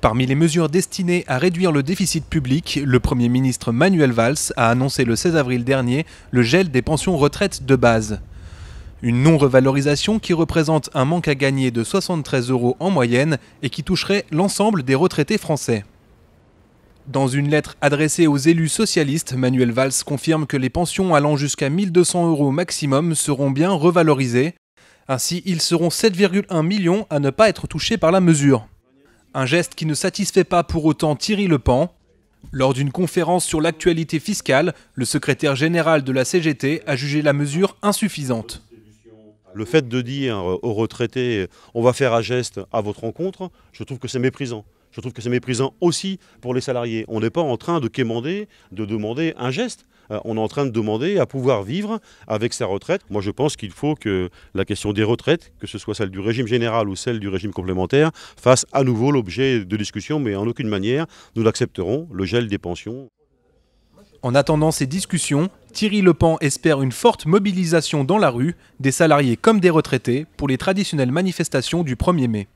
Parmi les mesures destinées à réduire le déficit public, le Premier ministre Manuel Valls a annoncé le 16 avril dernier le gel des pensions retraites de base. Une non-revalorisation qui représente un manque à gagner de 73 euros en moyenne et qui toucherait l'ensemble des retraités français. Dans une lettre adressée aux élus socialistes, Manuel Valls confirme que les pensions allant jusqu'à 1200 euros maximum seront bien revalorisées. Ainsi, ils seront 7,1 millions à ne pas être touchés par la mesure un geste qui ne satisfait pas pour autant Thierry Lepan. Lors d'une conférence sur l'actualité fiscale, le secrétaire général de la CGT a jugé la mesure insuffisante. Le fait de dire aux retraités on va faire un geste à votre rencontre, je trouve que c'est méprisant. Je trouve que c'est méprisant aussi pour les salariés. On n'est pas en train de quémander, de demander un geste. Euh, on est en train de demander à pouvoir vivre avec sa retraite. Moi, je pense qu'il faut que la question des retraites, que ce soit celle du régime général ou celle du régime complémentaire, fasse à nouveau l'objet de discussions, mais en aucune manière nous l'accepterons, le gel des pensions. En attendant ces discussions, Thierry Lepan espère une forte mobilisation dans la rue, des salariés comme des retraités, pour les traditionnelles manifestations du 1er mai.